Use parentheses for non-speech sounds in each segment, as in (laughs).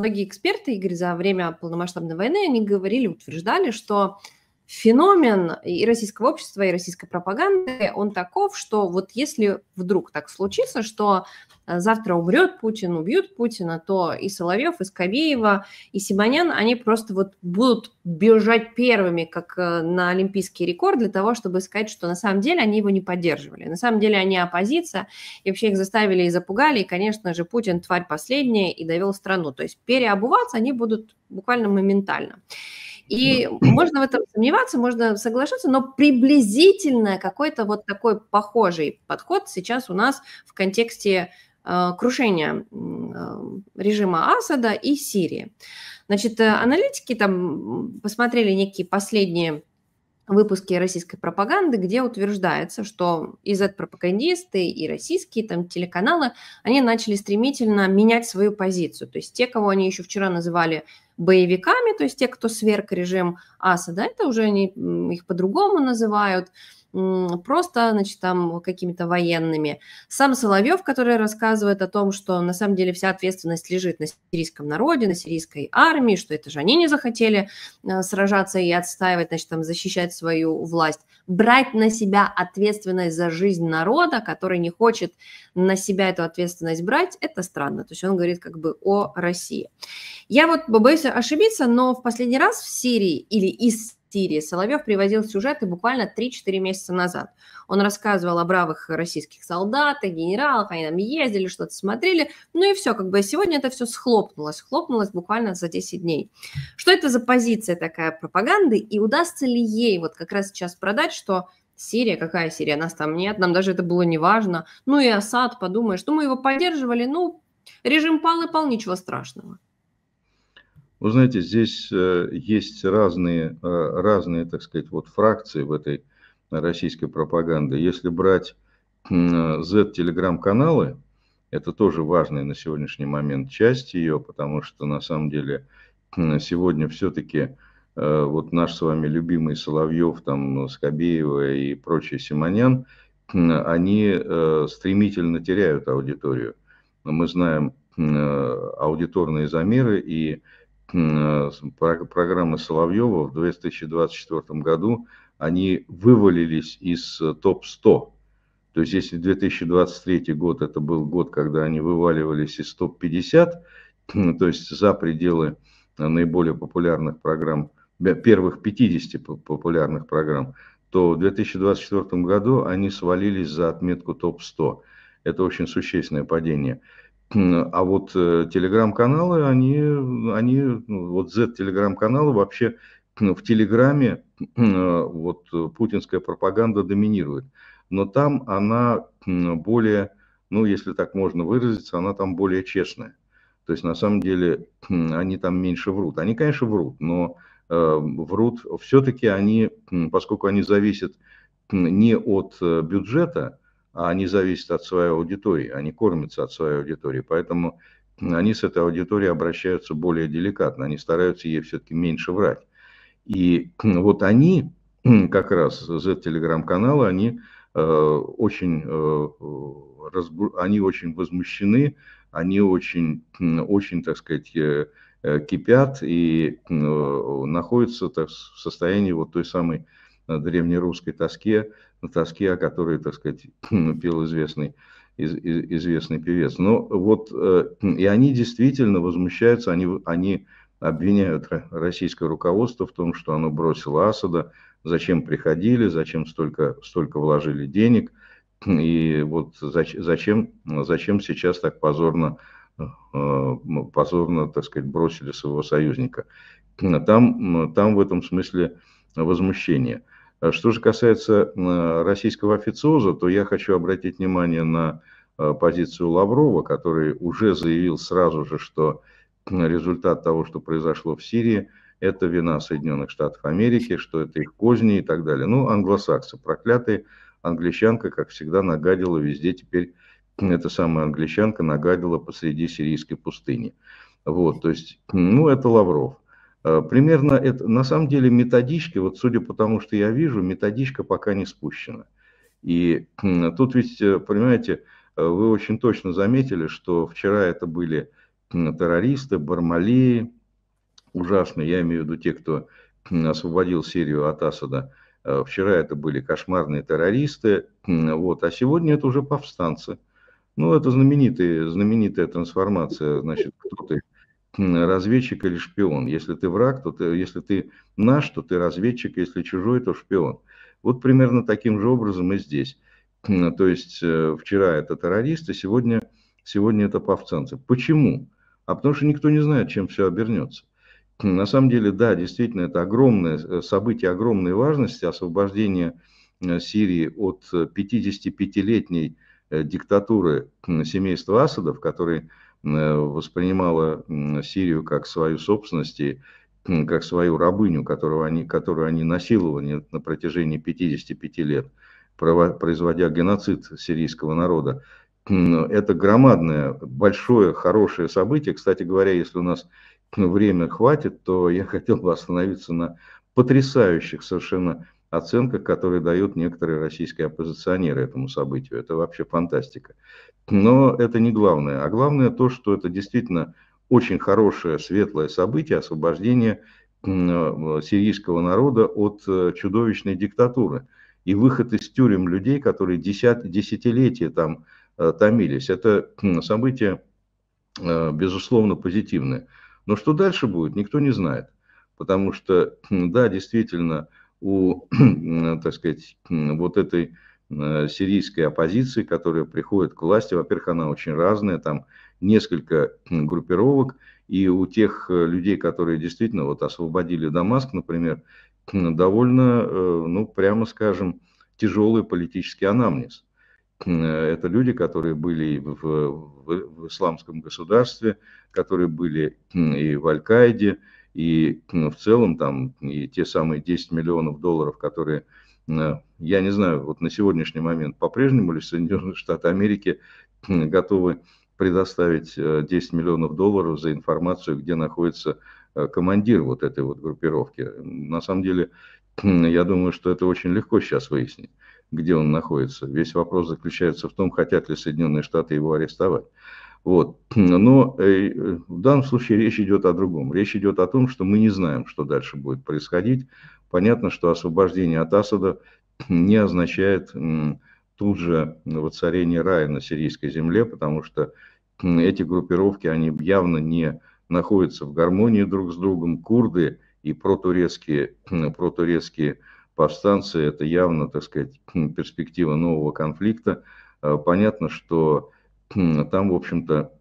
многие эксперты, Игорь, за время полномасштабной войны, они говорили, утверждали, что феномен и российского общества, и российской пропаганды, он таков, что вот если вдруг так случится, что э, завтра умрет Путин, убьют Путина, то и Соловьев, и Скобеева, и Симонян, они просто вот будут бежать первыми, как э, на олимпийский рекорд, для того, чтобы сказать, что на самом деле они его не поддерживали. На самом деле они оппозиция, и вообще их заставили и запугали, и, конечно же, Путин тварь последняя и довел страну. То есть переобуваться они будут буквально моментально. И можно в этом сомневаться, можно соглашаться, но приблизительно какой-то вот такой похожий подход сейчас у нас в контексте э, крушения э, режима Асада и Сирии. Значит, э, аналитики там посмотрели некие последние выпуски российской пропаганды, где утверждается, что и Z-пропагандисты, и российские там телеканалы, они начали стремительно менять свою позицию. То есть те, кого они еще вчера называли боевиками, то есть те, кто сверг режим Аса, да, это уже они их по-другому называют, просто, значит, там какими-то военными. Сам Соловьев, который рассказывает о том, что на самом деле вся ответственность лежит на сирийском народе, на сирийской армии, что это же они не захотели э, сражаться и отстаивать, значит, там защищать свою власть. Брать на себя ответственность за жизнь народа, который не хочет на себя эту ответственность брать, это странно. То есть он говорит как бы о России. Я вот боюсь ошибиться, но в последний раз в Сирии или из Сирии. Соловьев привозил сюжеты буквально 3-4 месяца назад. Он рассказывал о бравых российских солдатах, генералах, они там ездили, что-то смотрели. Ну и все, как бы сегодня это все схлопнулось, хлопнулось буквально за 10 дней. Что это за позиция такая пропаганды и удастся ли ей вот как раз сейчас продать, что Сирия, какая Сирия, нас там нет, нам даже это было не важно. Ну и Асад, подумаешь, что мы его поддерживали, ну режим пал и пал, ничего страшного. Вы знаете, здесь э, есть разные, э, разные, так сказать, вот фракции в этой российской пропаганде. Если брать Z-телеграм-каналы, э, это тоже важная на сегодняшний момент часть ее, потому что на самом деле сегодня все-таки вот наш с вами любимый Соловьев, там, Скобеева и прочие Симонян, они стремительно теряют аудиторию. Мы знаем аудиторные замеры, и Э, программы Соловьева в 2024 году, они вывалились из э, топ-100. То есть если 2023 год это был год, когда они вываливались из топ-50, то есть за пределы э, наиболее популярных программ, первых 50 популярных программ, то в 2024 году они свалились за отметку топ-100. Это очень существенное падение. А вот э, телеграм-каналы, они, они, ну, вот Z-телеграм-каналы вообще ну, в Телеграме (clears throat) э, вот э, путинская пропаганда доминирует, но там она более, ну если так можно выразиться, она там более честная. То есть на самом деле они там меньше врут. Они, конечно, врут, но врут все-таки они, поскольку они зависят не от бюджета, а они зависят от своей аудитории, они кормятся от своей аудитории, поэтому они с этой аудиторией обращаются более деликатно, они стараются ей все-таки меньше врать. И вот они, как раз Z-телеграм-канала, они э, очень, э, э, они очень возмущены, они очень, очень, так сказать, кипят и находятся так, в состоянии вот той самой древнерусской тоске, на тоске, о которой, так сказать, (laughs) пел известный, из, из, известный певец. Но ну, вот, э, и они действительно возмущаются, они, они обвиняют российское руководство в том, что оно бросило Асада, зачем приходили, зачем столько, столько вложили денег, и вот зачем, зачем сейчас так позорно, э, позорно, так сказать, бросили своего союзника. Там, там в этом смысле возмущение – Э, что же касается э, российского официоза, то я хочу обратить внимание на э, позицию Лаврова, который уже заявил сразу же, что результат того, что произошло в Сирии, это вина Соединенных Штатов Америки, что это их козни и так далее. Ну, англосаксы проклятые, англичанка, как всегда, нагадила везде теперь, эта самая англичанка нагадила посреди сирийской пустыни. Вот, то есть, ну, это Лавров. Э, примерно это, на самом деле методички, вот судя по тому, что я вижу, методичка пока не спущена. И (clears throat) тут ведь, э, понимаете, э, вы очень точно заметили, что вчера это были террористы, бармалеи, ужасно, я имею в виду те, кто освободил Сирию от Асада. Вчера это были кошмарные террористы, вот, а сегодня это уже повстанцы. Ну, это знаменитая, знаменитая трансформация, значит, кто-то из разведчик или шпион. Если ты враг, то ты, если ты наш, то ты разведчик, если чужой, то шпион. Вот примерно таким же образом и здесь. То есть э, вчера это террористы, сегодня, сегодня это повстанцы. Почему? А потому что никто не знает, чем все обернется. На самом деле, да, действительно, это огромное э, событие огромной важности, освобождение э, Сирии от 55-летней диктатуры семейства Асадов, которые Э, воспринимала Сирию как свою собственность и как свою рабыню, которую они, которую они насиловали на протяжении 55 лет, производя геноцид сирийского народа. Это громадное, большое, хорошее событие. Кстати говоря, если у нас ну, время хватит, то я (laughs) хотел бы остановиться на потрясающих совершенно оценка, которую дают некоторые российские оппозиционеры этому событию. Это вообще фантастика. Но это не главное. А главное то, что это действительно очень хорошее, светлое событие освобождения э, сирийского народа от э, чудовищной диктатуры и выход из тюрем людей, которые десят, десятилетия там э, томились. Это событие, безусловно, позитивное. Но что дальше будет, никто не знает. Потому что, да, действительно, у, (clears throat) э, так сказать, вот этой э, сирийской оппозиции, которая приходит к власти. Во-первых, она очень разная, там несколько группировок, и у тех э, людей, которые действительно вот освободили Дамаск, например, (clears throat) довольно, ну, прямо скажем, тяжелый политический анамнез. Это люди, которые были в, в, в исламском государстве, которые были и в Аль-Каиде, и ну, в целом там и те самые 10 миллионов долларов, которые э, я не знаю, вот на сегодняшний момент по-прежнему ли Соединенные Штаты Америки э, готовы предоставить 10 э, миллионов долларов за информацию, где находится командир вот этой вот группировки. На самом деле, я думаю, что это очень легко сейчас выяснить, где он находится. Весь вопрос заключается в том, хотят ли Соединенные Штаты его арестовать. Вот. Но э, э, в данном случае речь идет о другом. Речь идет о том, что мы не знаем, что дальше будет происходить. Понятно, что освобождение от Асада не означает тут же воцарение рая на сирийской земле, потому что эти группировки, они явно не находятся в гармонии друг с другом. Курды и протурецкие, протурецкие повстанцы – это явно, так сказать, перспектива нового конфликта. Э, понятно, что а там, в общем-то,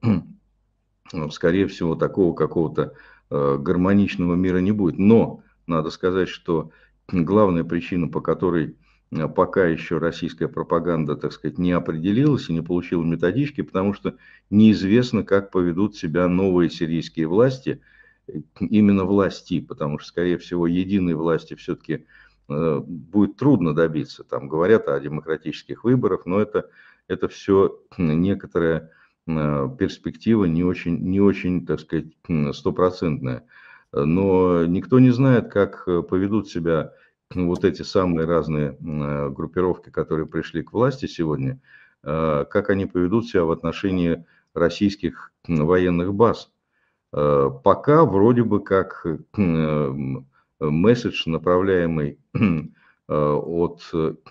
(clears throat) ну, скорее всего, такого какого-то э, гармоничного мира не будет. Но надо сказать, что главная причина, по которой э, пока еще российская пропаганда, так сказать, не определилась и не получила методички, потому что неизвестно, как поведут себя новые сирийские власти, именно власти, потому что, скорее всего, единой власти все-таки э, будет трудно добиться. Там говорят о демократических выборах, но это это все некоторая э, перспектива не очень, не очень, так сказать, стопроцентная. Но никто не знает, как э, поведут себя вот эти самые разные э, группировки, которые пришли к власти сегодня, как они поведут себя в отношении российских военных баз. Пока вроде бы как месседж, направляемый (clears throat) от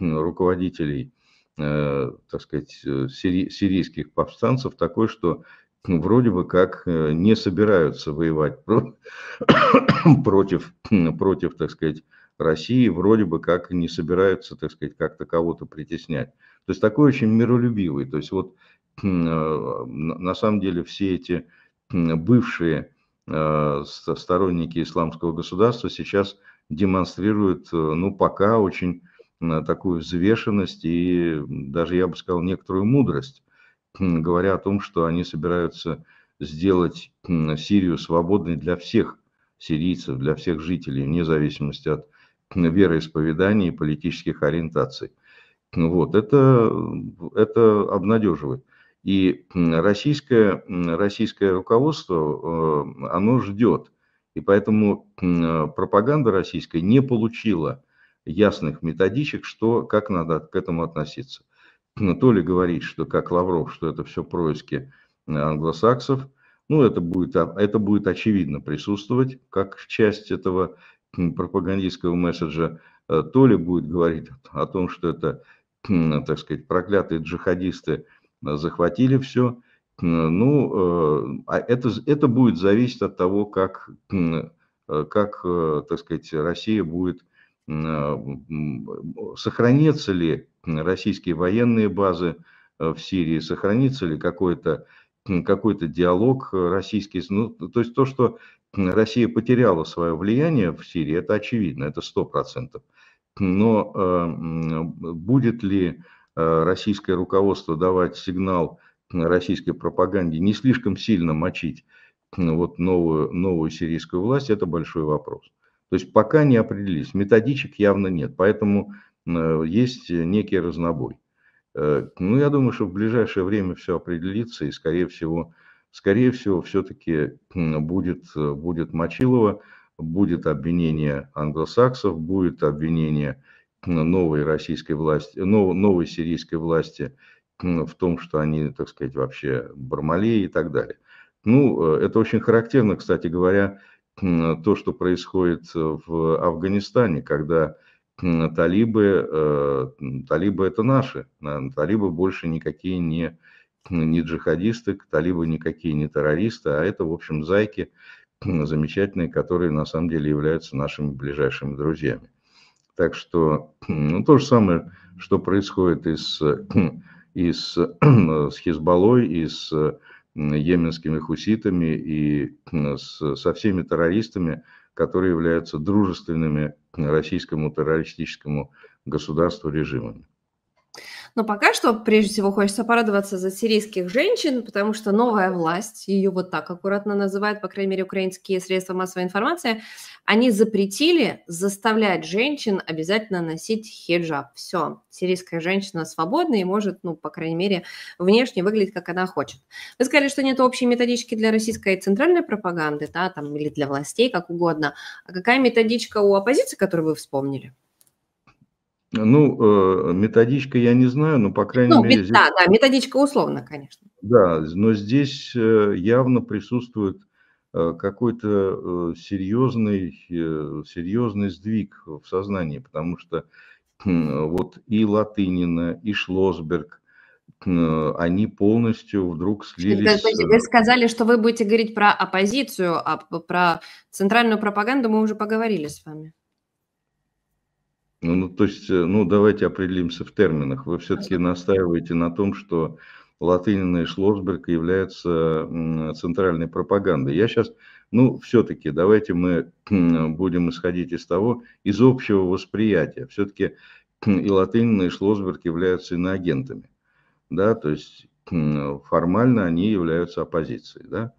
руководителей Э, так сказать, э, сирийских повстанцев такой, что ну, вроде бы как э, не собираются воевать (coughs) против, против, так сказать, России, вроде бы как не собираются, так сказать, как-то кого-то притеснять. То есть такой очень миролюбивый. То есть вот на самом деле все эти бывшие сторонники исламского государства сейчас демонстрируют, ну, пока очень такую взвешенность и даже, я бы сказал, некоторую мудрость, говоря о том, что они собираются сделать Сирию свободной для всех сирийцев, для всех жителей, вне зависимости от вероисповедания и политических ориентаций. Вот, это, это обнадеживает. И российское, российское руководство, э, оно ждет. И поэтому э, пропаганда российская не получила ясных методичек, что, как надо к этому относиться. Ну, то ли говорить, что как Лавров, что это все происки э, англосаксов, ну, это будет, а, это будет очевидно присутствовать, как часть этого пропагандистского месседжа, э, то ли будет говорить о том, что это, так сказать, проклятые джихадисты э, захватили все, ну, а это, это будет зависеть от того, как, как так сказать, Россия будет а, сохранятся ли российские военные базы э, в Сирии, сохранится ли какой-то какой-то диалог российский. Ну, то есть то, что Россия потеряла свое влияние в Сирии, это очевидно, это 100%. Но э, будет ли э, российское руководство давать сигнал российской пропаганде не слишком сильно мочить вот новую, новую сирийскую власть, это большой вопрос. То есть пока не определились, методичек явно нет, поэтому э, есть некий разнобой. Э, ну, я думаю, что в ближайшее время все определится, и, скорее всего, скорее всего, все-таки будет, будет Мочилова, будет обвинение англосаксов, будет обвинение новой российской власти, нов, новой сирийской власти в том, что они, так сказать, вообще бармалеи и так далее. Ну, э, это очень характерно, кстати говоря, то, что происходит э, в Афганистане, когда талибы, э, талибы это наши, талибы больше никакие не, не джихадисты, талибы никакие не террористы, а это, в общем, зайки замечательные, которые на самом деле являются нашими ближайшими друзьями. Так что (clears throat) ну, то же самое, что происходит и с, (clears throat) и с, (clears throat) с Хизбаллой, и с йеменскими хуситами и со всеми террористами, которые являются дружественными российскому террористическому государству режимами. Но пока что, прежде всего, хочется порадоваться за сирийских женщин, потому что новая власть, ее вот так аккуратно называют, по крайней мере, украинские средства массовой информации, они запретили заставлять женщин обязательно носить хиджаб. Все, сирийская женщина свободна и может, ну, по крайней мере, внешне выглядеть, как она хочет. Вы сказали, что нет общей методички для российской центральной пропаганды, да, там, или для властей, как угодно. А какая методичка у оппозиции, которую вы вспомнили? Ну, э, методичка я не знаю, но, по крайней ну, мере... Здесь... Да, да, методичка условно, конечно. Да, но здесь э, явно присутствует э, какой-то серьезный, серьезный сдвиг в сознании, потому что вот и Латынина, и Шлосберг, они полностью вдруг ну, слились... Вы сказали, что вы будете говорить про оппозицию, а про центральную пропаганду мы уже поговорили с вами. Ну, ну, то есть, э, ну, давайте определимся в терминах. Вы все-таки настаиваете на том, что Латынина и Шлосберг являются центральной пропагандой. Я сейчас, ну, все-таки давайте мы будем исходить из того, из общего восприятия. Все-таки и Латынина, и Шлосберг являются иноагентами. Да, то есть формально они являются оппозицией. Да?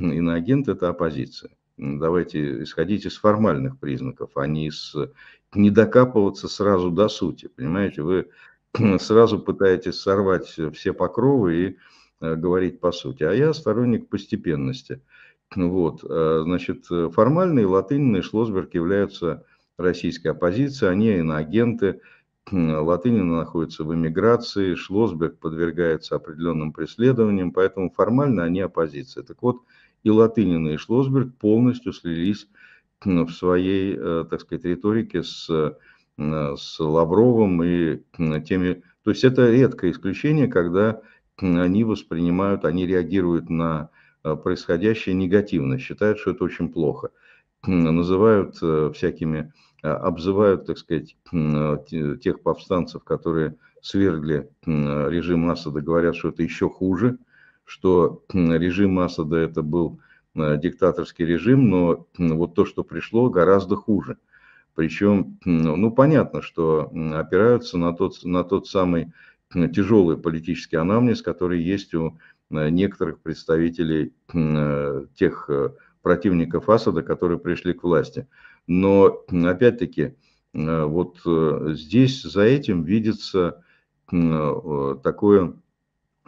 Иноагент – это оппозиция давайте исходить из формальных признаков, а не из э, не докапываться сразу до сути. Понимаете, вы (clears throat) сразу пытаетесь сорвать э, все покровы и э, говорить по сути. А я сторонник постепенности. Вот, значит, формальные латынные Шлосберг являются российской оппозицией, они иноагенты, (clears throat) Латынин находится в эмиграции, Шлосберг подвергается определенным преследованиям, поэтому формально они оппозиция. Так вот, и Латынина, и Шлосберг полностью слились в своей, э, так сказать, риторике с, с Лавровым и теми... То есть это редкое исключение, когда они воспринимают, они реагируют на э, происходящее негативно, считают, что это очень плохо. Называют э, всякими, а, обзывают, так сказать, тех повстанцев, которые свергли режим Асада, говорят, что это еще хуже – что режим Асада это был э, диктаторский режим, но вот то, что пришло, гораздо хуже. Причем, ну, понятно, что опираются на тот, на тот самый тяжелый политический анамнез, который есть у э, некоторых представителей э, тех противников Асада, которые пришли к власти. Но, опять-таки, вот здесь за этим видится такое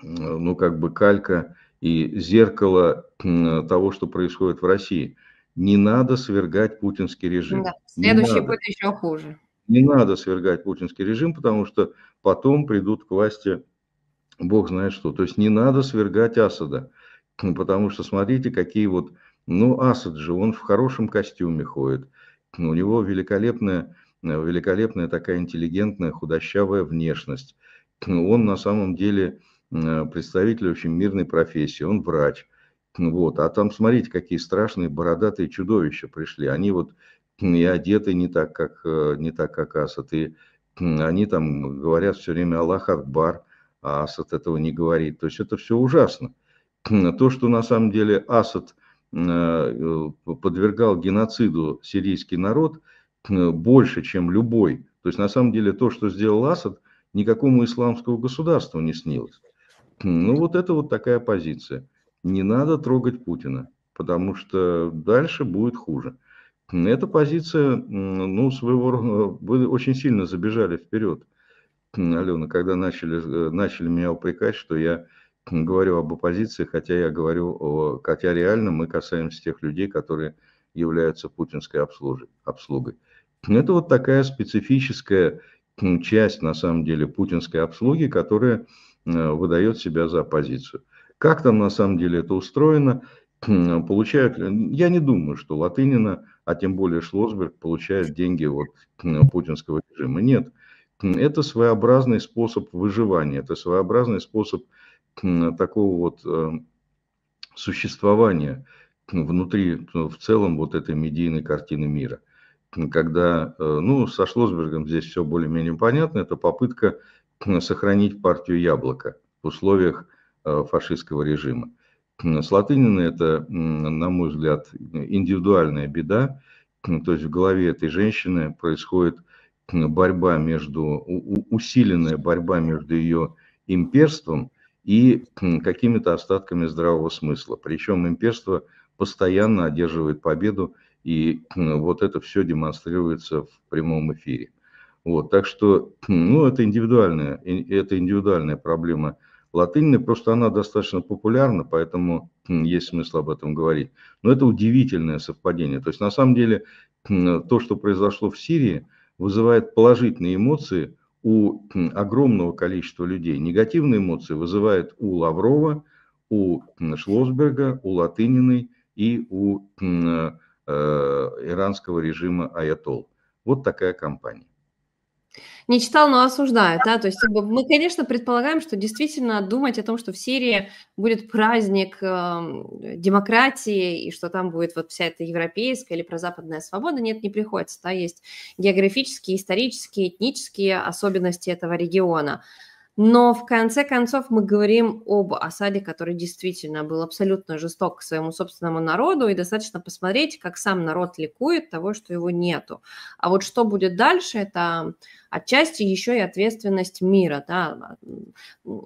ну, как бы калька и зеркало того, что происходит в России. Не надо свергать путинский режим. Да. Следующий будет еще хуже. Не надо свергать путинский режим, потому что потом придут к власти бог знает что. То есть не надо свергать Асада, потому что смотрите, какие вот... Ну, Асад же, он в хорошем костюме ходит. У него великолепная, э, великолепная такая интеллигентная, худощавая внешность. Он на самом деле Э, представитель очень мирной профессии, он врач. Вот. А там, смотрите, какие страшные бородатые чудовища пришли. Они вот и одеты не так, как, э, не так, как Асад, и они там говорят все время «Аллах Акбар», а Асад этого не говорит. То есть это все ужасно. То, что на самом деле Асад э, подвергал геноциду сирийский народ больше, чем любой. То есть на самом деле то, что сделал Асад, никакому исламскому государству не снилось. Ну, вот это вот такая позиция. Не надо трогать Путина, потому что дальше будет хуже. Эта позиция, ну, своего рода, вы очень сильно забежали вперед, Алена, когда начали, э, начали меня упрекать, что я говорю об оппозиции, хотя я говорю, о, хотя реально мы касаемся тех людей, которые являются путинской обслужи, обслугой. Это вот такая специфическая часть, на самом деле, путинской обслуги, которая Э, выдает себя за оппозицию. Как там на самом деле это устроено? Получают, ли? Э, я не думаю, что Латынина, а тем более Шлосберг, получает деньги от путинского режима. Нет, это своеобразный способ выживания, это своеобразный способ такого вот э, существования внутри, в целом вот этой медийной картины мира. Когда, ну, со Шлосбергом здесь все более-менее понятно, это попытка сохранить партию «Яблоко» в условиях э, фашистского режима. С Латынина это, на мой взгляд, индивидуальная беда. То есть в голове этой женщины происходит борьба между, усиленная борьба между ее имперством и какими-то остатками здравого смысла. Причем имперство постоянно одерживает победу, и вот это все демонстрируется в прямом эфире. Вот, так что, (clears throat) ну, это индивидуальная, это индивидуальная проблема латынины, просто она достаточно популярна, поэтому (clears throat) есть смысл об этом говорить. Но это удивительное совпадение. То есть, на самом деле, (clears throat) то, что произошло в Сирии, вызывает положительные эмоции у огромного количества людей. Негативные эмоции вызывает у Лаврова, у Шлосберга, у Латыниной и у э, э, иранского режима Аятол. Вот такая компания. Не читал, но осуждают, да? То есть мы, конечно, предполагаем, что действительно думать о том, что в Сирии будет праздник э, демократии и что там будет вот вся эта европейская или прозападная свобода, нет, не приходится, да? Есть географические, исторические, этнические особенности этого региона. Но в конце концов мы говорим об осаде, который действительно был абсолютно жесток к своему собственному народу, и достаточно посмотреть, как сам народ ликует того, что его нету. А вот что будет дальше, это отчасти еще и ответственность мира. Да?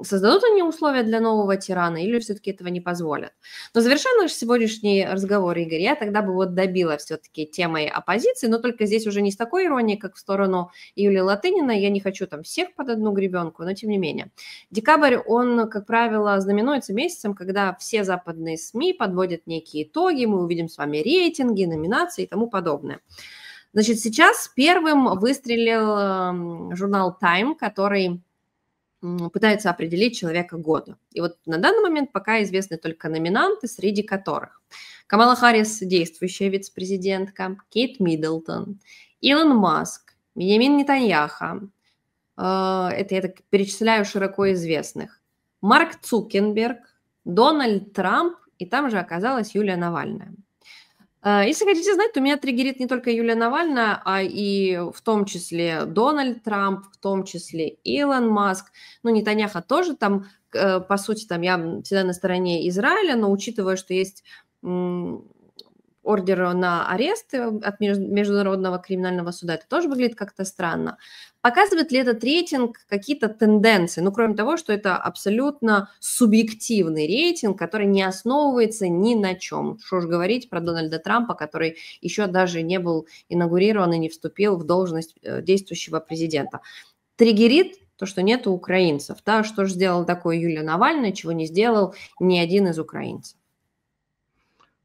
Создадут они условия для нового тирана или все-таки этого не позволят? Но завершая наш сегодняшний разговор, Игорь, я тогда бы вот добила все-таки темой оппозиции, но только здесь уже не с такой иронией, как в сторону Юлии Латынина. Я не хочу там всех под одну гребенку, но тем не менее. Декабрь, он, как правило, знаменуется месяцем, когда все западные СМИ подводят некие итоги, мы увидим с вами рейтинги, номинации и тому подобное. Значит, сейчас первым выстрелил эм, журнал Time, который пытается определить человека года. И вот на данный момент пока известны только номинанты, среди которых Камала Харрис, действующая вице-президентка, Кейт Миддлтон, Илон Маск, Бенемин Нетаньяха, э, это я так перечисляю широко известных, Марк Цукенберг, Дональд Трамп, и там же оказалась Юлия Навальная. Э, если хотите знать, то меня триггерит не только Юлия Навальная, а и в том числе Дональд Трамп, в том числе Илон Маск. Ну, Нетаньяха тоже там, э, по сути, там я всегда на стороне Израиля, но учитывая, что есть ордера на арест э, от Международного криминального суда. Это тоже выглядит как-то странно. Показывает ли этот рейтинг какие-то тенденции? Ну, кроме того, что это абсолютно субъективный рейтинг, который не основывается ни на чем. Что ж говорить про Дональда Трампа, который еще даже не был инаугурирован и не вступил в должность э, действующего президента. Триггерит то, что нет украинцев. Да, что же сделал такой Юлия Навальный? чего не сделал ни один из украинцев.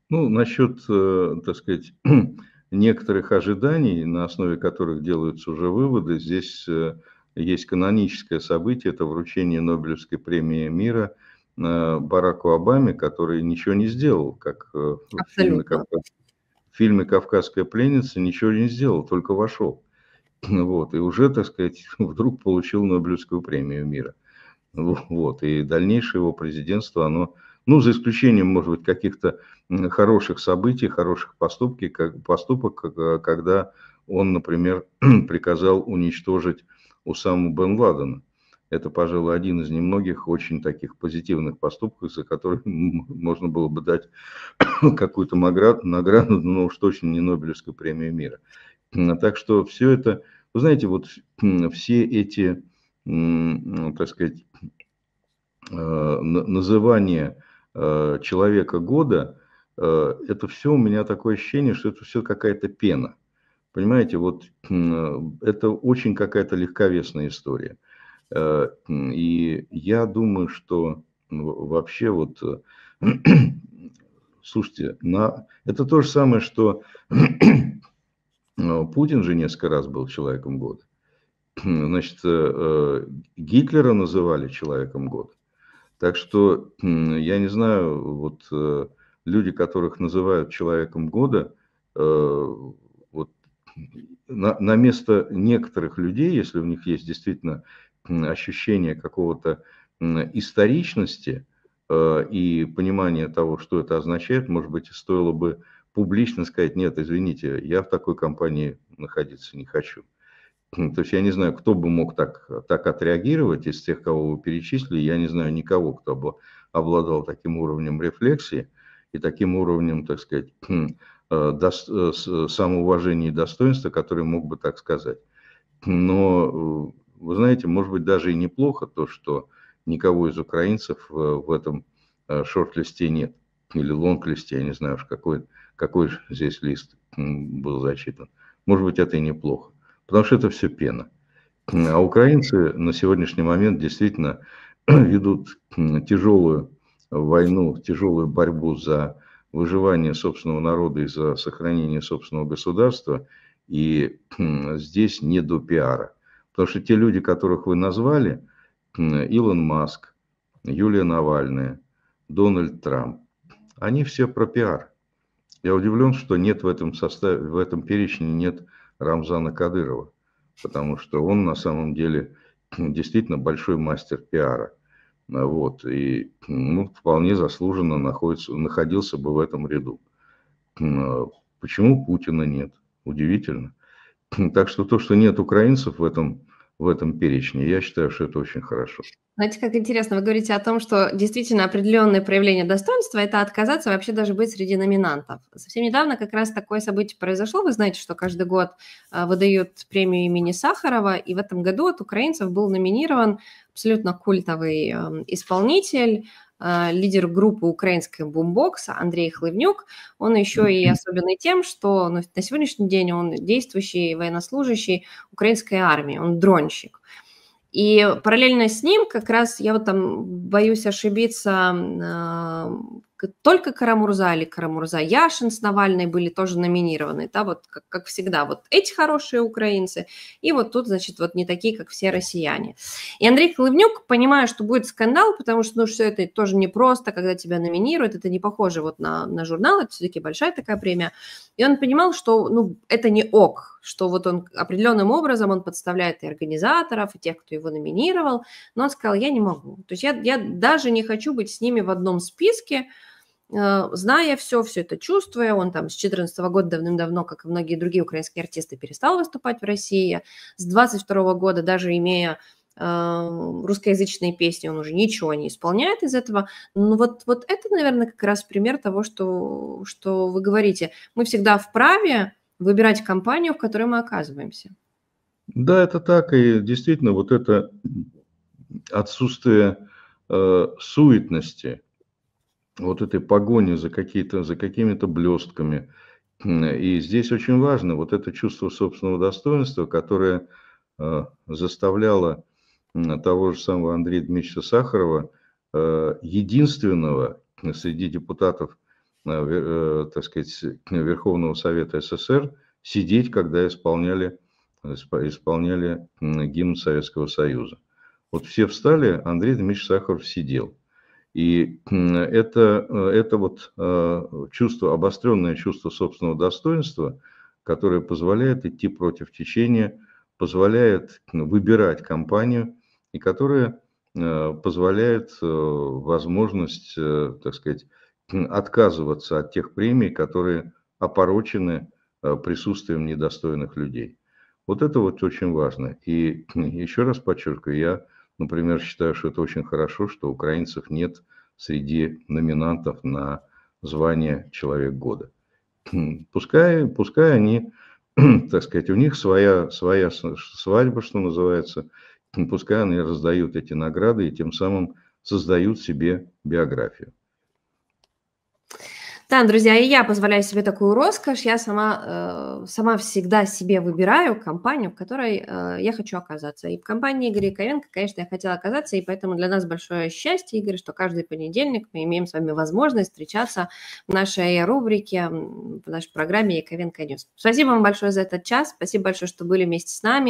Ну, насчет, э, так сказать, (clears throat) некоторых ожиданий, на основе которых делаются уже выводы, здесь э, есть каноническое событие, это вручение Нобелевской премии мира э, Бараку Обаме, который ничего не сделал, как в фильме, в фильме «Кавказская пленница» ничего не сделал, только вошел. (clears throat) Вот, и уже, так сказать, (laughs) вдруг получил Нобелевскую премию мира. Вот, и дальнейшее его президентство, оно ну, за исключением, может быть, каких-то хороших событий, хороших поступки, как, поступок, э, когда он, например, (clears throat) приказал уничтожить Усаму бен Ладена. Это, пожалуй, один из немногих очень таких позитивных поступков, за которые (laughs) можно было бы дать (clears throat) какую-то награду, но уж точно не Нобелевскую премию мира. Так что все это, вы знаете, вот все эти, ну, так сказать, э, называния Э, человека года, э, это все у меня такое ощущение, что это все какая-то пена. Понимаете, вот э, это очень какая-то легковесная история. и я думаю, что вообще вот, (clears throat) слушайте, на... это то же самое, что Путин же несколько раз был человеком года. Значит, Гитлера называли человеком года. Так что я не знаю, вот э, люди, которых называют человеком года, э, вот на, на место некоторых людей, если у них есть действительно ощущение какого-то историчности э, и понимание того, что это означает, может быть, стоило бы публично сказать, нет, извините, я в такой компании находиться не хочу. Ну, то есть я не знаю, кто бы мог так, так отреагировать из тех, кого вы перечислили. Я не знаю никого, кто бы обладал таким уровнем рефлексии и таким уровнем, так сказать, (clears throat) э, э, самоуважения и достоинства, который мог бы так сказать. Но, э, вы знаете, может быть, даже и неплохо то, что никого из украинцев в этом шорт-листе нет. Или лонг-листе, я не знаю уж, какой, какой здесь лист был зачитан. Может быть, это и неплохо потому что это все пена. А украинцы на сегодняшний момент действительно (clears throat) ведут тяжелую войну, тяжелую борьбу за выживание собственного народа и за сохранение собственного государства. И здесь не до пиара. Потому что те люди, которых вы назвали, Илон Маск, Юлия Навальная, Дональд Трамп, они все про пиар. Я удивлен, что нет в этом составе, в этом перечне нет Рамзана Кадырова, потому что он на самом деле (clears throat) действительно большой мастер пиара. Вот, и ну, вполне заслуженно находится, находился бы в этом ряду. А, почему Путина нет? Удивительно. (clears throat) Так что то, что нет украинцев в этом в этом перечне. Я считаю, что это очень хорошо. Знаете, как интересно, вы говорите о том, что действительно определенное проявление достоинства – это отказаться вообще даже быть среди номинантов. Совсем недавно как раз такое событие произошло. Вы знаете, что каждый год а, выдают премию имени Сахарова, и в этом году от украинцев был номинирован абсолютно культовый эм, исполнитель, а, лидер группы украинской бумбокса Андрей Хлывнюк. Он еще и особенный тем, что ну, на сегодняшний день он действующий военнослужащий украинской армии, он дронщик. И параллельно с ним как раз я вот там боюсь ошибиться, а, только Карамурза или Карамурза Яшин с Навальной были тоже номинированы, да, вот как, как всегда, вот эти хорошие украинцы, и вот тут, значит, вот не такие, как все россияне. И Андрей Колывнюк, понимая, что будет скандал, потому что, ну, все это тоже непросто, когда тебя номинируют, это не похоже вот на, на журнал, это все-таки большая такая премия, и он понимал, что, ну, это не ок, что вот он определенным образом он подставляет и организаторов, и тех, кто его номинировал, но он сказал, я не могу, то есть я, я даже не хочу быть с ними в одном списке, Э, зная все, все это чувствуя, он там с 14 -го года давным-давно, как и многие другие украинские артисты, перестал выступать в России. С 22 -го года, даже имея эм, русскоязычные песни, он уже ничего не исполняет из этого. Ну вот, вот это, наверное, как раз пример того, что, что вы говорите. Мы всегда вправе выбирать компанию, в которой мы оказываемся. Да, это так. И действительно, вот это отсутствие э, суетности – вот этой погони за, какие-то, за какими-то блестками. И здесь очень важно вот это чувство собственного достоинства, которое э, заставляло того же самого Андрея Дмитриевича Сахарова, э, единственного среди депутатов, э, так сказать, Верховного Совета СССр, сидеть, когда исполняли, исполняли гимн Советского Союза. Вот все встали, Андрей Дмитриевич Сахаров сидел. И это, э, это вот э, чувство, обостренное чувство собственного достоинства, которое позволяет идти против течения, позволяет ну, выбирать компанию и которая э, позволяет возможность, так сказать, отказываться от тех премий, которые опорочены присутствием недостойных людей. Вот это вот очень важно. И еще раз подчеркиваю, я например, считаю, что это очень хорошо, что украинцев нет среди номинантов на звание «Человек года». (clears throat) Пускай, пускай они, (clears throat) так сказать, у них своя, своя свадьба, что называется, пускай они раздают эти награды и тем самым создают себе биографию. Да, друзья, и я позволяю себе такую роскошь. Я сама, э, сама всегда себе выбираю компанию, в которой э, я хочу оказаться. И в компании Игоря Яковенко, конечно, я хотела оказаться, и поэтому для нас большое счастье, Игорь, что каждый понедельник мы имеем с вами возможность встречаться в нашей рубрике, в нашей программе Яковенко Ньюс. Спасибо вам большое за этот час, спасибо большое, что были вместе с нами.